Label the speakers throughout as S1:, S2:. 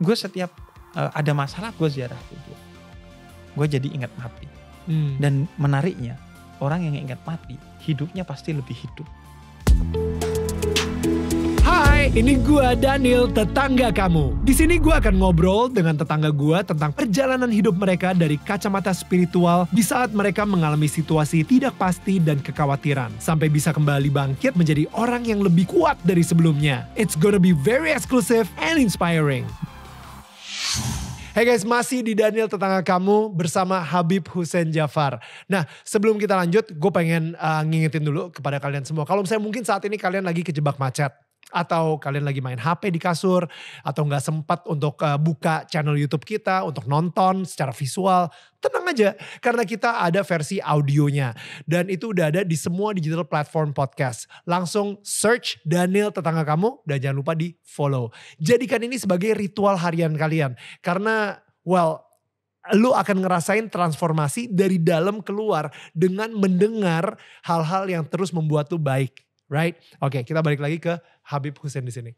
S1: gue setiap uh, ada masalah gue ziarah kubur gue jadi ingat mati hmm. dan menariknya orang yang ingat mati hidupnya pasti lebih hidup
S2: Hai, ini gua Daniel, tetangga kamu. Di sini gua akan ngobrol dengan tetangga gua tentang perjalanan hidup mereka dari kacamata spiritual di saat mereka mengalami situasi tidak pasti dan kekhawatiran sampai bisa kembali bangkit menjadi orang yang lebih kuat dari sebelumnya. It's gonna be very exclusive and inspiring. Hey guys, masih di Daniel Tetangga Kamu bersama Habib Hussein Jafar. Nah, sebelum kita lanjut, gue pengen uh, ngingetin dulu kepada kalian semua. Kalau misalnya mungkin saat ini kalian lagi kejebak macet, atau kalian lagi main HP di kasur atau nggak sempat untuk uh, buka channel YouTube kita untuk nonton secara visual, tenang aja karena kita ada versi audionya dan itu udah ada di semua digital platform podcast. Langsung search Daniel tetangga kamu dan jangan lupa di follow. Jadikan ini sebagai ritual harian kalian karena well lu akan ngerasain transformasi dari dalam keluar dengan mendengar hal-hal yang terus membuat lu baik right? Oke, okay, kita balik lagi ke Habib Hussein di sini.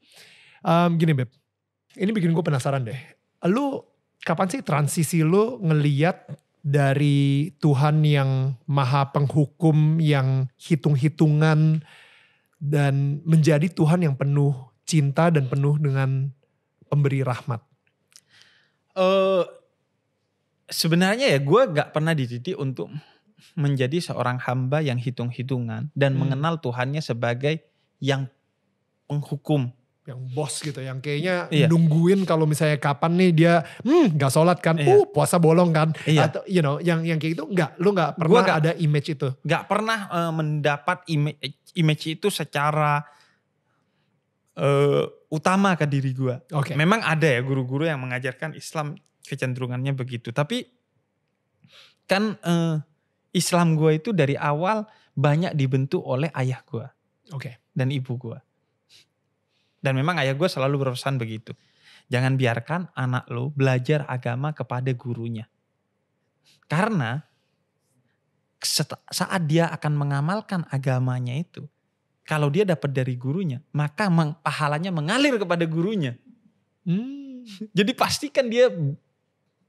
S2: Um, gini Beb, ini bikin gue penasaran deh. Lu kapan sih transisi lu ngeliat dari Tuhan yang maha penghukum, yang hitung-hitungan, dan menjadi Tuhan yang penuh cinta dan penuh dengan pemberi rahmat?
S1: Uh, sebenarnya ya gue gak pernah dididik untuk menjadi seorang hamba yang hitung-hitungan dan hmm. mengenal Tuhannya sebagai
S2: yang penghukum yang bos gitu yang kayaknya iya. nungguin kalau misalnya kapan nih dia hmm nggak sholat kan iya. uh puasa bolong kan iya. atau you know yang yang kayak gitu nggak lu nggak pernah gua gak, ada image itu
S1: nggak pernah uh, mendapat image, image itu secara uh, utama ke diri gue okay. memang ada ya guru-guru yang mengajarkan Islam kecenderungannya begitu tapi kan uh, Islam gue itu dari awal banyak dibentuk oleh ayah gue. Oke. Okay. Dan ibu gue. Dan memang ayah gue selalu berpesan begitu. Jangan biarkan anak lo belajar agama kepada gurunya. Karena saat dia akan mengamalkan agamanya itu, kalau dia dapat dari gurunya, maka pahalanya mengalir kepada gurunya. Hmm. Jadi pastikan dia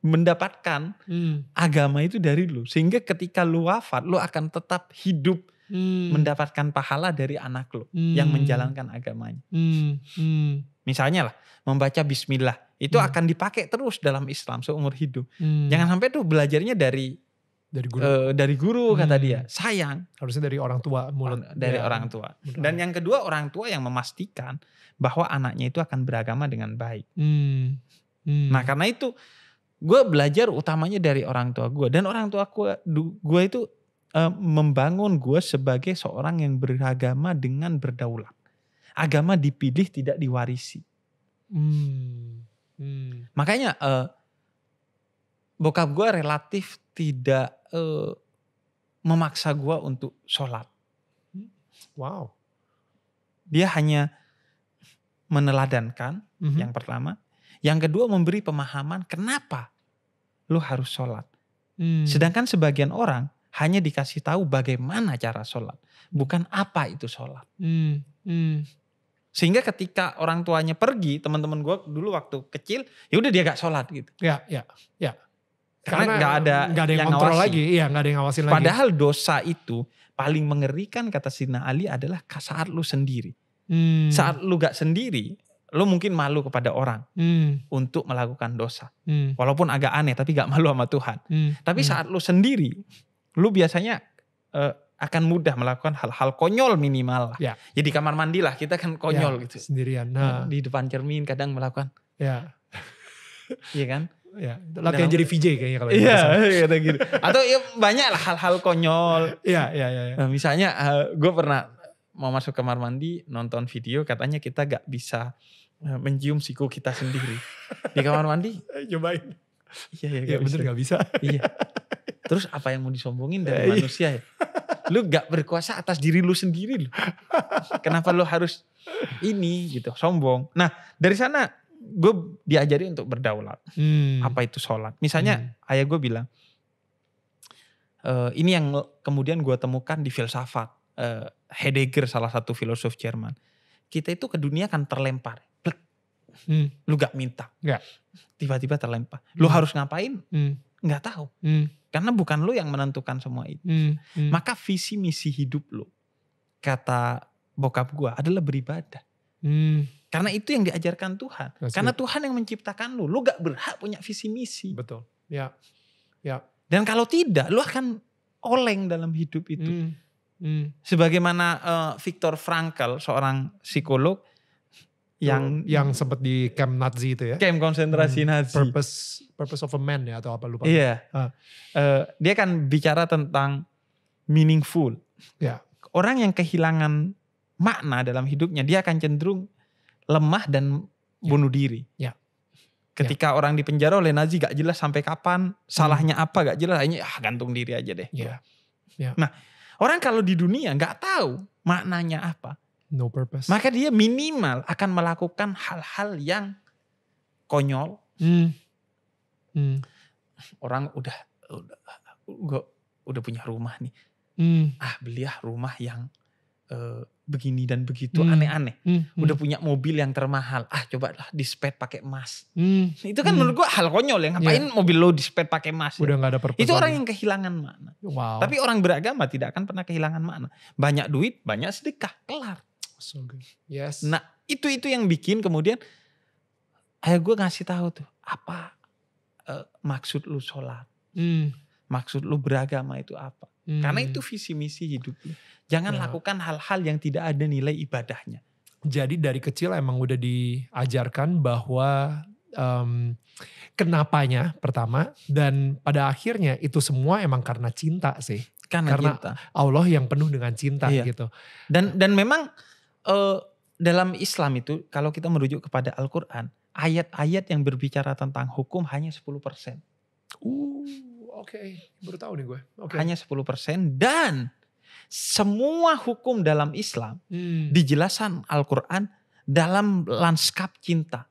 S1: mendapatkan hmm. agama itu dari lu sehingga ketika lu wafat lu akan tetap hidup hmm. mendapatkan pahala dari anak lu
S3: hmm. yang menjalankan agamanya hmm. Hmm.
S1: misalnya lah membaca Bismillah itu hmm. akan dipakai terus dalam Islam seumur hidup hmm. jangan sampai tuh belajarnya dari dari guru uh, dari guru hmm. kata dia hmm. sayang harusnya dari orang tua mulut dari ya. orang tua dan yang kedua orang tua yang memastikan bahwa anaknya itu akan beragama dengan baik
S3: hmm.
S1: Hmm. nah karena itu gue belajar utamanya dari orang tua gue dan orang tua gue itu uh, membangun gue sebagai seorang yang beragama dengan berdaulat agama dipilih tidak diwarisi
S3: hmm. Hmm.
S1: makanya uh, bokap gue relatif tidak uh, memaksa gue untuk sholat wow dia hanya meneladankan mm -hmm. yang pertama yang kedua memberi pemahaman kenapa lu harus sholat.
S3: Hmm. Sedangkan
S1: sebagian orang hanya dikasih tahu bagaimana cara sholat, bukan apa itu sholat. Hmm. Hmm. Sehingga ketika orang tuanya pergi, teman-teman gue dulu waktu kecil, ya udah dia gak sholat gitu.
S2: Ya, ya, ya. Karena nggak ada, gak ada yang, yang ngawasin. lagi,
S1: iya nggak ada yang ngawasin Padahal lagi. Padahal dosa itu paling mengerikan kata Sina Ali adalah saat lu sendiri.
S3: Hmm. Saat
S1: lu gak sendiri, lo mungkin malu kepada orang hmm. untuk melakukan dosa. Hmm. Walaupun agak aneh tapi gak malu sama Tuhan. Hmm. Tapi hmm. saat lo sendiri, lo biasanya uh, akan mudah melakukan hal-hal konyol minimal. Ya. ya kamar mandi lah kita kan konyol ya, gitu. Sendirian. Nah, nah. Di depan cermin kadang melakukan. Ya. iya kan? ya latihan jadi VJ kayaknya kalau iya kata gitu atau ya banyak lah hal-hal konyol iya iya iya ya. nah, misalnya uh, eh, gue pernah mau masuk kamar mandi nonton video katanya kita gak bisa Nah, mencium siku kita sendiri di kamar mandi. Cobain. Eh, iya iya, ya bener gak bisa. Iya. Terus apa yang mau disombongin dari eh, iya. manusia ya? Lu gak berkuasa atas diri lu sendiri lu. Kenapa lu harus ini gitu sombong? Nah dari sana gue diajari untuk berdaulat. Hmm. Apa itu sholat? Misalnya hmm. ayah gue bilang, e, ini yang kemudian gue temukan di filsafat E, Heidegger salah satu filosof Jerman. Kita itu ke dunia kan terlempar hmm. lu gak minta, tiba-tiba terlempar. Lu hmm. harus ngapain? Hmm. Gak tahu, hmm. karena bukan lu yang menentukan semua itu. Hmm. Hmm. Maka visi misi hidup lu, kata bokap gua adalah beribadah. Hmm. Karena itu yang diajarkan Tuhan. That's Karena Tuhan yang menciptakan lu, lu gak berhak punya visi misi. Betul. Ya. Ya. Dan kalau tidak, lu akan oleng dalam hidup itu. Hmm. Hmm. Sebagaimana uh, eh, Viktor Frankl, seorang psikolog, yang yang sempat di camp Nazi itu ya camp konsentrasi hmm, Nazi purpose
S2: purpose of a man ya atau apa lupa iya uh. Uh, dia kan
S1: bicara tentang meaningful ya yeah. orang yang kehilangan makna dalam hidupnya dia akan cenderung lemah dan yeah. bunuh diri ya yeah. ketika yeah. orang dipenjara oleh Nazi gak jelas sampai kapan hmm. salahnya apa gak jelas hanya ah gantung diri aja deh yeah. Yeah. nah orang kalau di dunia gak tahu maknanya apa No purpose. Maka dia minimal akan melakukan hal-hal yang konyol.
S3: Hmm.
S2: Hmm.
S1: Orang udah udah udah punya rumah nih. Hmm. Ah beliah rumah yang uh, begini dan begitu hmm. aneh-aneh. Hmm. Hmm. Udah punya mobil yang termahal. Ah cobalah dispet pakai emas. Hmm. Itu kan hmm. menurut gua hal konyol ya. Ngapain yeah. mobil lo dispet pakai emas? Udah ya? ada Itu orang yang kehilangan makna. Wow. Tapi orang beragama tidak akan pernah kehilangan makna. Banyak duit, banyak sedekah,
S3: kelar. So good.
S1: Yes. Nah itu itu yang bikin kemudian ayah gue ngasih tahu tuh apa uh, maksud lu sholat, hmm. maksud lu beragama itu apa. Hmm. Karena itu visi misi hidupnya. Jangan ya. lakukan hal-hal yang tidak ada nilai
S2: ibadahnya. Jadi dari kecil emang udah diajarkan bahwa um, kenapanya pertama dan pada akhirnya itu semua emang karena cinta sih karena, karena cinta. Allah yang penuh dengan cinta iya. gitu dan dan memang
S1: uh, dalam Islam itu kalau kita merujuk kepada Al-Qur'an, ayat-ayat yang berbicara tentang hukum hanya 10%.
S2: Uh, oke. Okay. Baru tahu nih gue.
S1: Okay. Hanya 10% dan semua hukum dalam Islam hmm. dijelaskan Al-Qur'an dalam lanskap cinta.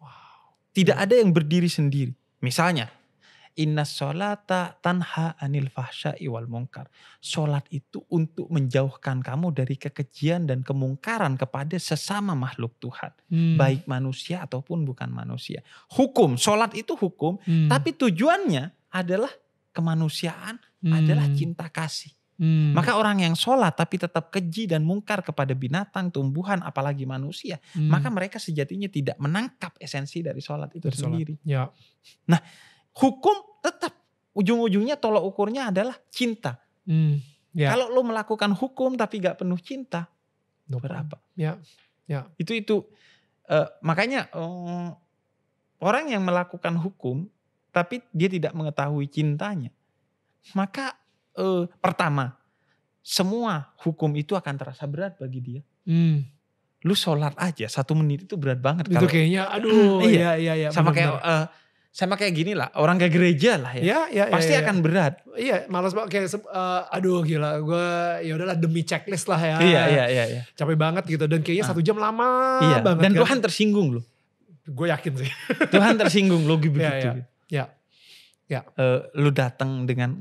S1: Wow. Tidak hmm. ada yang berdiri sendiri. Misalnya, Inna sholata tanha anil fahsya'i wal mungkar. Sholat itu untuk menjauhkan kamu dari kekejian dan kemungkaran kepada sesama makhluk Tuhan. Hmm. Baik manusia ataupun bukan manusia. Hukum, sholat itu hukum. Hmm. Tapi tujuannya adalah kemanusiaan, hmm. adalah cinta kasih.
S3: Hmm. Maka
S1: orang yang sholat tapi tetap keji dan mungkar kepada binatang, tumbuhan, apalagi manusia, hmm. maka mereka sejatinya tidak menangkap esensi dari sholat itu dari sendiri. Sholat.
S2: Ya. Nah,
S1: hukum tetap ujung-ujungnya tolak ukurnya adalah cinta. Hmm, yeah. Kalau lo melakukan hukum tapi gak penuh cinta, no berapa? Ya, yeah. yeah. itu itu uh, makanya uh, orang yang melakukan hukum tapi dia tidak mengetahui cintanya, maka uh, pertama semua hukum itu akan terasa berat bagi dia. Hmm lu sholat aja satu menit itu berat banget. Itu kayaknya aduh iya iya iya. Sama bener -bener. kayak uh, sama kayak gini lah orang kayak gereja lah ya. ya, ya, ya pasti ya, ya. akan
S2: berat iya malas banget kayak uh, aduh gila gue ya udahlah demi checklist lah ya iya iya iya, iya. capek banget gitu dan kayaknya ah. satu jam lama iya. banget dan kan. Tuhan tersinggung loh gue yakin sih Tuhan tersinggung loh gitu. ya ya, ya.
S1: ya. Uh, lu datang dengan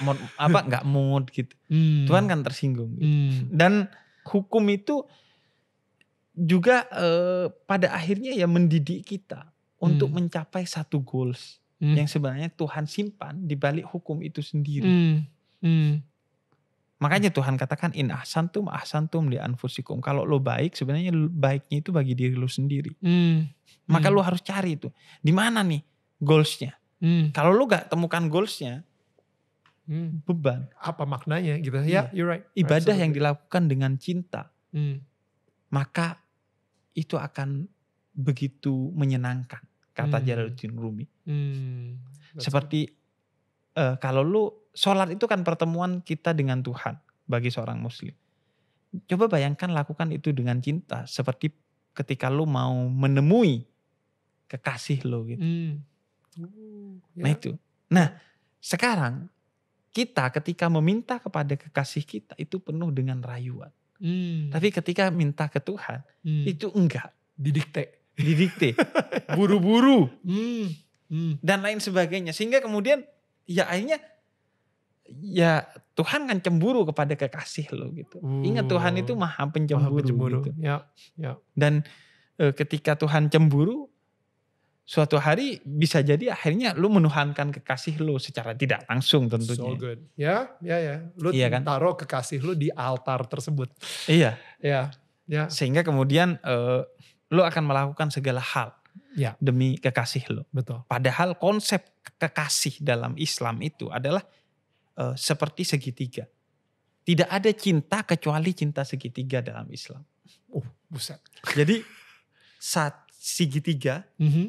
S1: mod, apa nggak mood gitu hmm. Tuhan kan tersinggung gitu. hmm. dan hukum itu juga uh, pada akhirnya ya mendidik kita untuk hmm. mencapai satu goals hmm. yang sebenarnya Tuhan simpan di balik hukum itu sendiri. Hmm. Hmm. Makanya Tuhan katakan in ahsantum ahsantum li anfusikum. Kalau lo baik sebenarnya baiknya itu bagi diri lo sendiri. Hmm. hmm. Maka hmm. lo harus cari itu. Di mana nih goalsnya? Hmm. Kalau lo gak temukan goalsnya, hmm. beban. Apa maknanya gitu? Ya, yeah, you're right. Ibadah Absolutely. yang dilakukan dengan cinta, hmm. maka itu akan begitu menyenangkan kata hmm. Jalaluddin Rumi.
S3: Hmm.
S1: Seperti uh, kalau lu sholat itu kan pertemuan kita dengan Tuhan bagi seorang muslim. Coba bayangkan lakukan itu dengan cinta seperti ketika lu mau menemui kekasih lu gitu.
S3: Hmm. Uh, nah, ya. Nah itu.
S1: Nah sekarang kita ketika meminta kepada kekasih kita itu penuh dengan rayuan. Hmm. Tapi ketika minta ke Tuhan hmm. itu enggak
S2: didikte didikte
S1: buru-buru hmm, hmm. dan lain sebagainya sehingga kemudian ya akhirnya ya Tuhan kan cemburu kepada kekasih lo gitu uh, ingat Tuhan itu maha pencemburu, maha pencemburu. Gitu. Ya, ya. dan e, ketika Tuhan cemburu suatu hari bisa jadi akhirnya lu menuhankan kekasih lu secara tidak langsung tentunya so good
S2: ya ya ya lo iya kan? taruh kekasih lu di altar tersebut iya ya
S1: ya sehingga kemudian uh, lo akan melakukan segala hal ya. demi kekasih lo Betul. Padahal konsep kekasih dalam Islam itu adalah uh, seperti segitiga. Tidak ada cinta kecuali cinta segitiga dalam Islam. Oh, buset. Jadi saat segitiga, mm -hmm.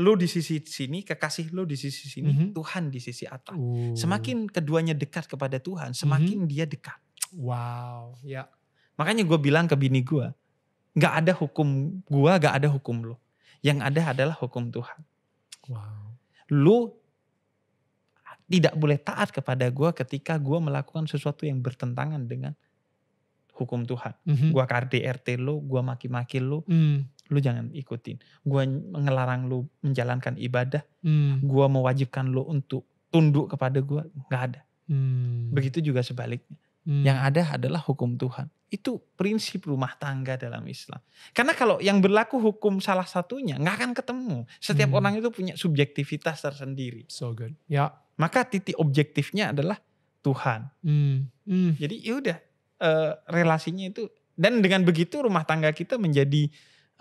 S1: lo di sisi sini, kekasih lo di sisi sini, mm -hmm. Tuhan di sisi atas. Uh. Semakin keduanya dekat kepada Tuhan, semakin mm -hmm. dia dekat. Wow, ya. Makanya gue bilang ke bini gue, nggak ada hukum gua, nggak ada hukum lu. Yang ada adalah hukum Tuhan. Wow. Lu tidak boleh taat kepada gua ketika gua melakukan sesuatu yang bertentangan dengan hukum Tuhan. Mm -hmm. Gua KDRT lu, gua maki-maki lu. Mm lu jangan ikutin. Gua ngelarang lu menjalankan ibadah.
S3: mm. Gua
S1: mewajibkan lu untuk tunduk kepada gua, nggak ada. Hmm. Begitu juga sebaliknya. Hmm. Yang ada adalah hukum Tuhan. Itu prinsip rumah tangga dalam Islam. Karena kalau yang berlaku hukum salah satunya nggak akan ketemu. Setiap hmm. orang itu punya subjektivitas tersendiri. So good. Ya. Yeah. Maka titik objektifnya adalah Tuhan. Hmm. Hmm. Jadi ya udah eh, relasinya itu dan dengan begitu rumah tangga kita menjadi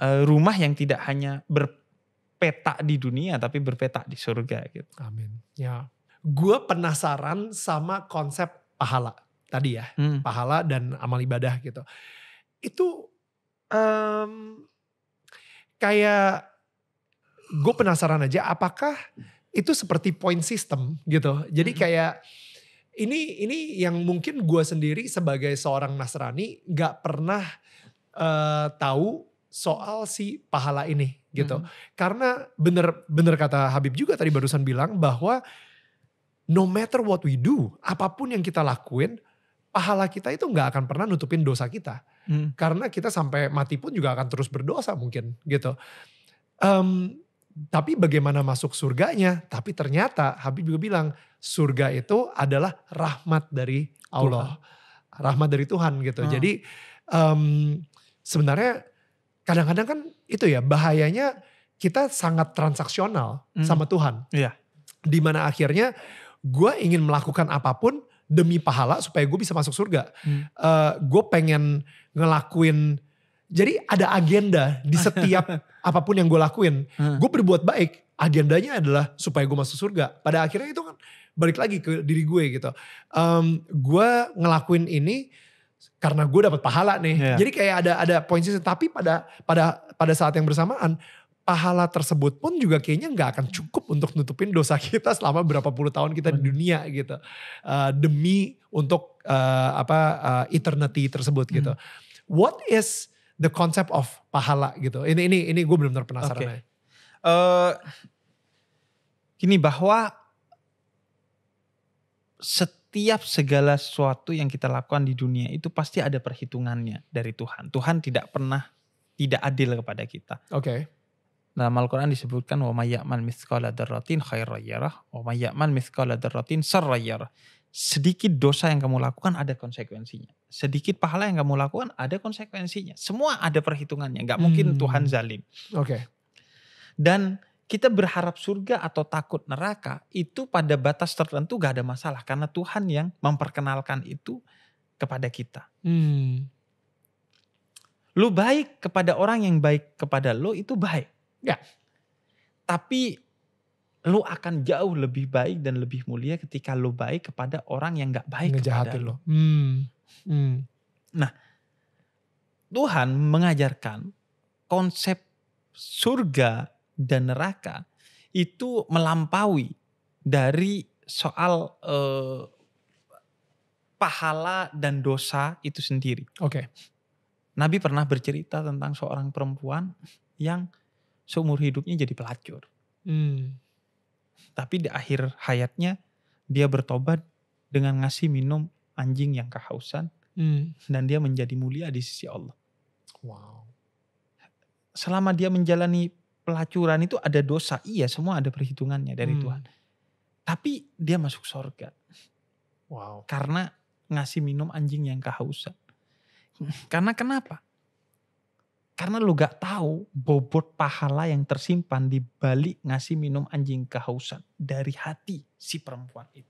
S1: eh, rumah yang tidak hanya berpetak di dunia tapi berpetak di surga gitu. Amin.
S2: Ya. Gue penasaran sama konsep pahala tadi ya hmm. pahala dan amal ibadah gitu itu um, kayak gue penasaran aja apakah itu seperti point system gitu jadi hmm. kayak ini ini yang mungkin gue sendiri sebagai seorang Nasrani gak pernah uh, tahu soal si pahala ini gitu hmm. karena bener bener kata Habib juga tadi barusan bilang bahwa no matter what we do apapun yang kita lakuin pahala kita itu nggak akan pernah nutupin dosa kita. Hmm. Karena kita sampai mati pun juga akan terus berdosa mungkin gitu. Um, tapi bagaimana masuk surganya? Tapi ternyata Habib juga bilang surga itu adalah rahmat dari Allah. Tuhan. Rahmat dari Tuhan gitu. Hmm. Jadi um, sebenarnya kadang-kadang kan itu ya bahayanya kita sangat transaksional hmm. sama Tuhan. yeah. Dimana akhirnya gue ingin melakukan apapun demi pahala supaya gue bisa masuk surga. Hmm. Uh, gue pengen ngelakuin jadi ada agenda di setiap apapun yang gue lakuin. Hmm. Gue berbuat baik, agendanya adalah supaya gue masuk surga. Pada akhirnya itu kan balik lagi ke diri gue gitu. Um, gue ngelakuin ini karena gue dapat pahala nih. Yeah. Jadi kayak ada ada poin tapi pada pada pada saat yang bersamaan pahala tersebut pun juga kayaknya nggak akan cukup untuk nutupin dosa kita selama berapa puluh tahun kita di dunia gitu uh, demi untuk uh, apa uh, eternity tersebut gitu. Hmm. What is the concept of pahala gitu? Ini ini ini gue belum benar penasaran. Okay. Ya. Uh, bahwa
S1: setiap segala sesuatu yang kita lakukan di dunia itu pasti ada perhitungannya dari Tuhan. Tuhan tidak pernah tidak adil kepada kita. Oke. Okay dalam Al-Quran disebutkan wa mayyaman mithqala darratin khairan yarah wa mayyaman mithqala darratin syarran Sedikit dosa yang kamu lakukan ada konsekuensinya. Sedikit pahala yang kamu lakukan ada konsekuensinya. Semua ada perhitungannya. Gak mungkin hmm. Tuhan zalim. Oke. Okay. Dan kita berharap surga atau takut neraka itu pada batas tertentu gak ada masalah karena Tuhan yang memperkenalkan itu kepada kita.
S3: Hmm.
S1: Lu baik kepada orang yang baik kepada lo itu baik. Enggak. Ya. Tapi lu akan jauh lebih baik dan lebih mulia ketika lu baik kepada orang yang gak baik Ngejahatin kepada lu.
S3: Hmm. Hmm. Nah,
S1: Tuhan mengajarkan konsep surga dan neraka itu melampaui dari soal eh, pahala dan dosa itu sendiri. Oke. Okay. Nabi pernah bercerita tentang seorang perempuan yang seumur hidupnya jadi pelacur. Hmm. Tapi di akhir hayatnya dia bertobat dengan ngasih minum anjing yang kehausan hmm. dan dia menjadi mulia di sisi Allah. Wow. Selama dia menjalani pelacuran itu ada dosa, iya semua ada perhitungannya dari hmm. Tuhan. Tapi dia masuk surga. Wow. Karena ngasih minum anjing yang kehausan. Karena kenapa? Karena lu gak tahu bobot pahala yang tersimpan di balik ngasih minum anjing kehausan dari hati si perempuan itu.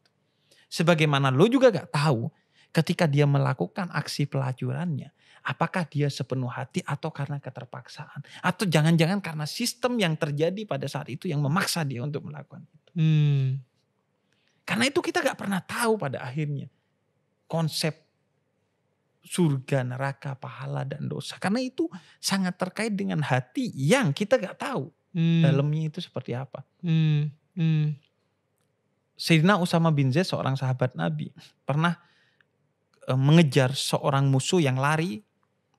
S1: Sebagaimana lu juga gak tahu ketika dia melakukan aksi pelacurannya, apakah dia sepenuh hati atau karena keterpaksaan. Atau jangan-jangan karena sistem yang terjadi pada saat itu yang memaksa dia untuk melakukan itu.
S3: Hmm.
S1: Karena itu kita gak pernah tahu pada akhirnya konsep surga, neraka, pahala dan dosa. Karena itu sangat terkait dengan hati yang kita gak tahu hmm. dalamnya itu seperti apa.
S3: Hmm. Hmm.
S1: Sayyidina Usama bin Zaid seorang sahabat Nabi pernah e, mengejar seorang musuh yang lari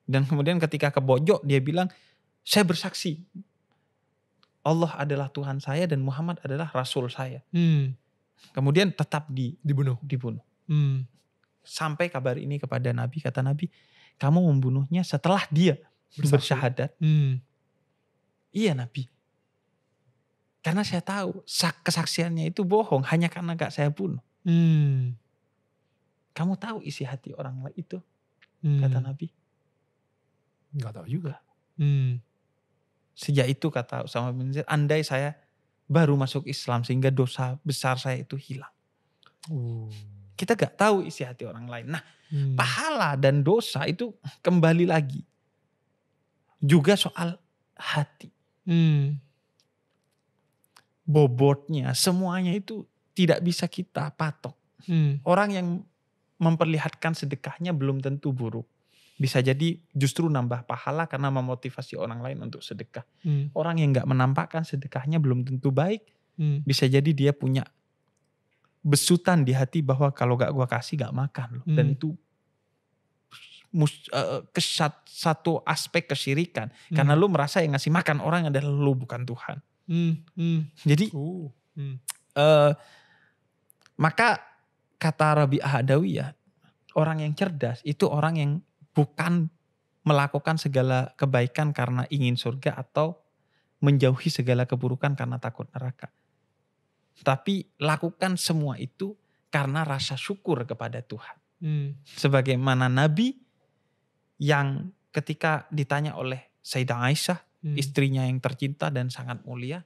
S1: dan kemudian ketika ke pojok dia bilang saya bersaksi Allah adalah Tuhan saya dan Muhammad adalah Rasul saya. Hmm. Kemudian tetap di, dibunuh. Dibunuh. Hmm sampai kabar ini kepada Nabi kata Nabi kamu membunuhnya setelah dia Bersambung. bersyahadat hmm. iya Nabi karena saya tahu kesaksiannya itu bohong hanya karena gak saya bunuh hmm. kamu tahu isi hati orang itu hmm. kata Nabi nggak tahu juga hmm. sejak itu kata Usama bin Zaid andai saya baru masuk Islam sehingga dosa besar saya itu hilang uh. Kita gak tahu isi hati orang lain. Nah, hmm. pahala dan dosa itu kembali lagi. Juga soal hati. Hmm. Bobotnya, semuanya itu tidak bisa kita patok. Hmm. Orang yang memperlihatkan sedekahnya belum tentu buruk. Bisa jadi justru nambah pahala karena memotivasi orang lain untuk sedekah. Hmm. Orang yang gak menampakkan sedekahnya belum tentu baik. Hmm. Bisa jadi dia punya besutan di hati bahwa kalau gak gua kasih gak makan loh. Hmm. Dan itu mus, uh, kesat, satu aspek kesyirikan. Hmm. Karena lu merasa yang ngasih makan orang adalah lu bukan Tuhan.
S3: Hmm. Hmm. Jadi uh. Hmm.
S1: Uh, maka kata Rabi Ahadawi ya, orang yang cerdas itu orang yang bukan melakukan segala kebaikan karena ingin surga atau menjauhi segala keburukan karena takut neraka. Tapi lakukan semua itu karena rasa syukur kepada Tuhan. Hmm. Sebagaimana Nabi yang ketika ditanya oleh Sayyidah Aisyah, hmm. istrinya yang tercinta dan sangat mulia,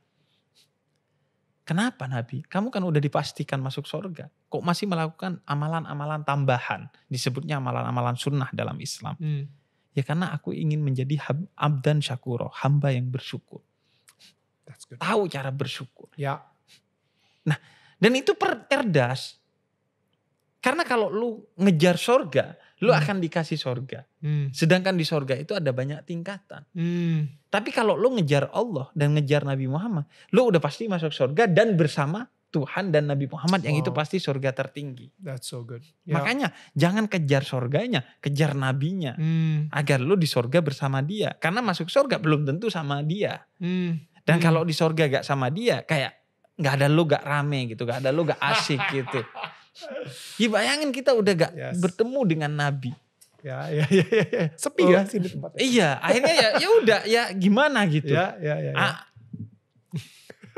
S1: Kenapa Nabi? Kamu kan udah dipastikan masuk surga. Kok masih melakukan amalan-amalan tambahan? Disebutnya amalan-amalan sunnah dalam Islam. Hmm. Ya karena aku ingin menjadi abdan syakuro, hamba yang bersyukur. Tahu cara bersyukur. Ya. Nah, dan itu terdas. Karena kalau lu ngejar sorga, lu hmm. akan dikasih sorga. Hmm. Sedangkan di sorga itu ada banyak tingkatan. Hmm. Tapi kalau lu ngejar Allah dan ngejar Nabi Muhammad, lu udah pasti masuk sorga dan bersama Tuhan dan Nabi Muhammad wow. yang itu pasti sorga tertinggi.
S2: That's so good.
S1: Yeah. Makanya jangan kejar sorganya kejar nabinya. Hmm. Agar lu di sorga bersama dia. Karena masuk sorga belum tentu sama dia. Hmm. Dan hmm. kalau di sorga gak sama dia, kayak nggak ada lu gak rame gitu, gak ada lu gak asik gitu. Ya bayangin kita udah gak yes. bertemu dengan Nabi. Ya, ya, ya, ya, ya. sepi ya? oh, ya di tempatnya. Iya, akhirnya ya, ya udah, ya gimana gitu. Ya, ya, ya. ya. Ah,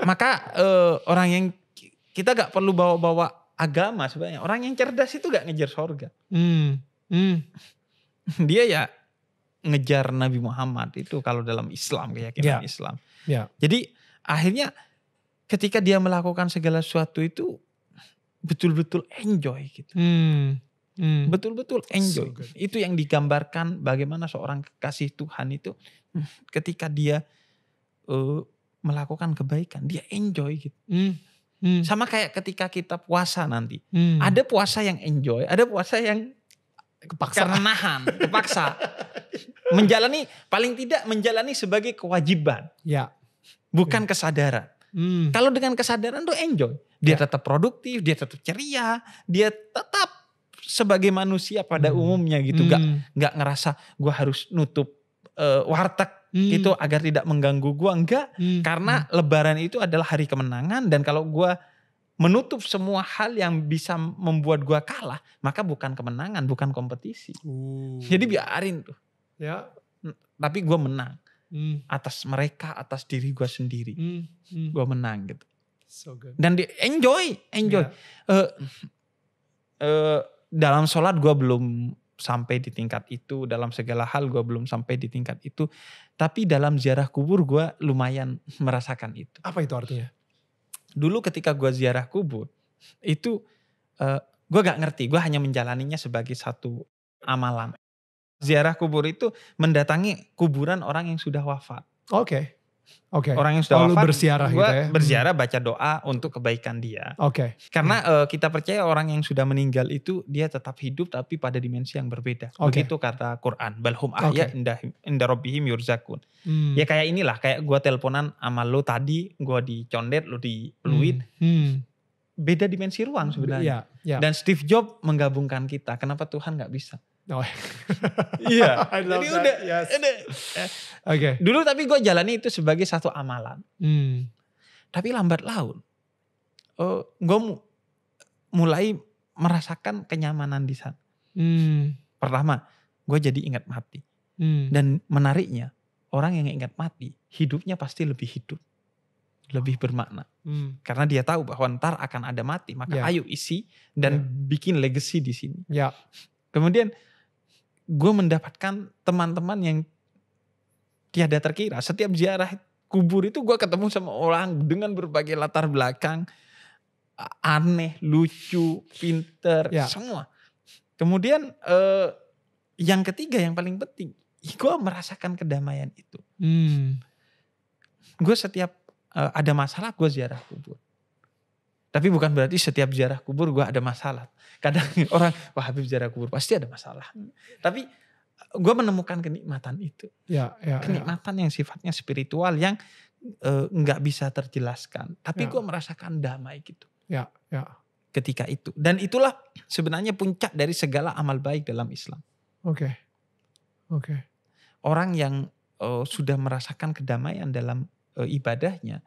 S1: maka uh, orang yang kita gak perlu bawa-bawa agama sebenarnya. Orang yang cerdas itu gak ngejar sorga. Hmm. Hmm. Dia ya ngejar Nabi Muhammad itu kalau dalam Islam keyakinan ya. Islam. Ya. Jadi akhirnya ketika dia melakukan segala sesuatu itu betul-betul enjoy gitu.
S3: Hmm. Hmm.
S1: Betul-betul enjoy. So itu yang digambarkan bagaimana seorang kasih Tuhan itu hmm, ketika dia uh, melakukan kebaikan, dia enjoy gitu. Hmm. Hmm. Sama kayak ketika kita puasa nanti. Hmm. Ada puasa yang enjoy, ada puasa yang kepaksa nahan, kepaksa. menjalani paling tidak menjalani sebagai kewajiban. Ya. Bukan ya. kesadaran. Hmm. Kalau dengan kesadaran tuh enjoy. Dia ya. tetap produktif, dia tetap ceria, dia tetap sebagai manusia pada hmm. umumnya gitu. Hmm. Gak gak ngerasa gue harus nutup uh, warteg hmm. itu agar tidak mengganggu gue enggak hmm. karena hmm. lebaran itu adalah hari kemenangan dan kalau gue menutup semua hal yang bisa membuat gue kalah maka bukan kemenangan bukan kompetisi
S2: Hmm. jadi
S1: biarin tuh ya hmm, tapi gue menang mm. atas mereka, atas diri gue sendiri. Mm. Mm. Gue menang gitu. So good. Dan di enjoy, enjoy. Yeah. Ya. Uh, eh, uh, dalam sholat gue belum sampai di tingkat itu dalam segala hal gue belum sampai di tingkat itu tapi dalam ziarah kubur gue lumayan merasakan itu apa itu artinya dulu ketika gue ziarah kubur itu uh, eh, gue gak ngerti gue hanya menjalaninya sebagai satu amalan ziarah kubur itu mendatangi kuburan orang yang sudah wafat. Oke. Okay.
S2: Oke. Okay. Orang yang sudah Lalu oh, wafat, berziarah gitu ya. Hmm.
S1: berziarah baca doa untuk kebaikan dia. Oke. Okay. Karena hmm. uh, kita percaya orang yang sudah meninggal itu dia tetap hidup tapi pada dimensi yang berbeda. Okay. Begitu kata Quran, balhum ahya indah indah rabbihim yurzakun. Hmm. Ya kayak inilah kayak gua teleponan sama lu tadi, gua dicondet, lu di peluit. Hmm. Hmm. Beda dimensi ruang hmm, sebenarnya. Ya. ya. Dan Steve Jobs menggabungkan kita. Kenapa Tuhan nggak bisa? Oh. iya. Jadi that. udah.
S3: Yes. udah. Oke. Okay.
S1: Dulu tapi gue jalani itu sebagai satu amalan. Hmm. Tapi lambat laun, Oh, gue mulai merasakan kenyamanan di sana. Hmm. Pertama, gue jadi ingat mati.
S3: Hmm. Dan menariknya,
S1: orang yang ingat mati, hidupnya pasti lebih hidup, lebih bermakna. Hmm. Karena dia tahu bahwa ntar akan ada mati, maka yeah. ayo isi dan yeah. bikin legacy di sini. Yeah. Kemudian gue mendapatkan teman-teman yang tiada terkira. Setiap ziarah kubur itu gue ketemu sama orang dengan berbagai latar belakang aneh, lucu, pinter, ya. semua. Kemudian eh, yang ketiga yang paling penting, gue merasakan kedamaian itu. Hmm. Gue setiap eh, ada masalah gue ziarah kubur. Tapi bukan berarti setiap ziarah kubur gue ada masalah. Kadang orang, wah Habib ziarah kubur pasti ada masalah. Tapi gue menemukan kenikmatan itu. Ya, ya, ya. kenikmatan ya. yang sifatnya spiritual yang eh, nggak e, bisa terjelaskan. Tapi ya. gue merasakan damai gitu. Ya, ya. Ketika itu. Dan itulah sebenarnya puncak dari segala amal baik dalam Islam.
S2: Oke. Okay. Oke. Okay.
S1: Orang yang e, sudah merasakan kedamaian dalam e, ibadahnya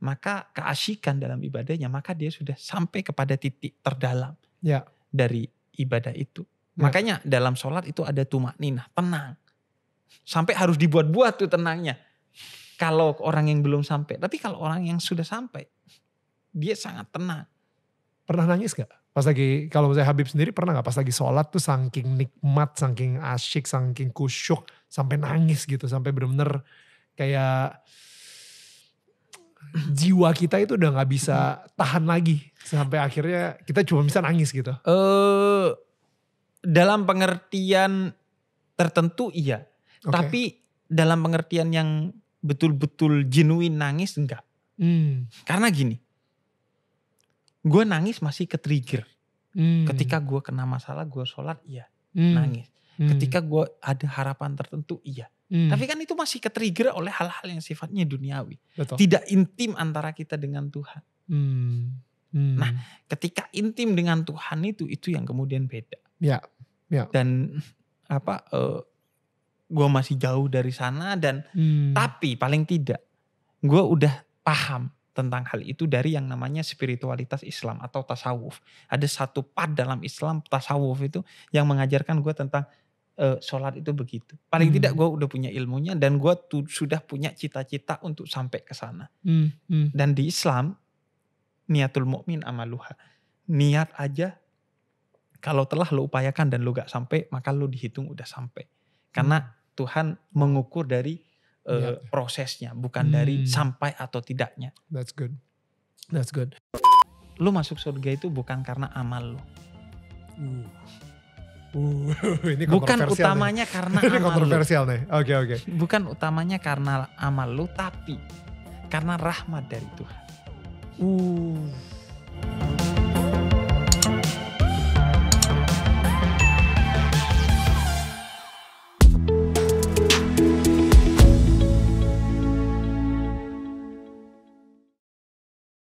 S1: maka keasikan dalam ibadahnya, maka dia sudah sampai kepada titik terdalam ya. dari ibadah itu. Ya. Makanya dalam sholat itu ada tumak ninah, tenang. Sampai harus dibuat-buat tuh tenangnya. Kalau orang yang belum sampai, tapi kalau orang yang sudah sampai, dia sangat tenang.
S2: Pernah nangis gak? Pas lagi, kalau saya Habib sendiri pernah gak pas lagi sholat tuh saking nikmat, saking asyik, saking kusyuk, sampai nangis gitu, sampai bener-bener kayak jiwa kita itu udah nggak bisa tahan lagi sampai akhirnya kita cuma bisa nangis gitu. Eh uh,
S1: dalam pengertian tertentu iya, okay. tapi dalam pengertian yang betul-betul genuine nangis enggak. Hmm. Karena gini, gue nangis masih ke trigger. Hmm. Ketika gue kena masalah, gue sholat iya hmm. nangis. Hmm. Ketika gue ada harapan tertentu, iya. Hmm. Tapi kan itu masih ketrigger oleh hal-hal yang sifatnya duniawi. Betul. Tidak intim antara kita dengan Tuhan.
S3: Hmm. Hmm. Nah,
S1: ketika intim dengan Tuhan itu, itu yang kemudian beda. Ya. ya. Dan apa? Uh, eh, gue masih jauh dari sana dan hmm. tapi paling tidak gue udah paham tentang hal itu dari yang namanya spiritualitas Islam atau tasawuf. Ada satu part dalam Islam tasawuf itu yang mengajarkan gue tentang uh, sholat itu begitu. Paling hmm. tidak gue udah punya ilmunya dan gue sudah punya cita-cita untuk sampai ke sana. Hmm. Hmm. Dan di Islam niatul mukmin amaluha. Niat aja kalau telah lo upayakan dan lo gak sampai, maka lo dihitung udah sampai. Karena hmm. Tuhan mengukur dari Eh, iya. prosesnya, bukan hmm. dari sampai atau tidaknya.
S2: That's good. That's good.
S1: Lu masuk surga itu bukan karena amal lu.
S3: Uh. Uh, ini bukan utamanya nih. karena ini amal kontroversial lu. nih. Oke okay, oke. Okay.
S1: Bukan utamanya karena amal lu tapi karena rahmat dari Tuhan. Uh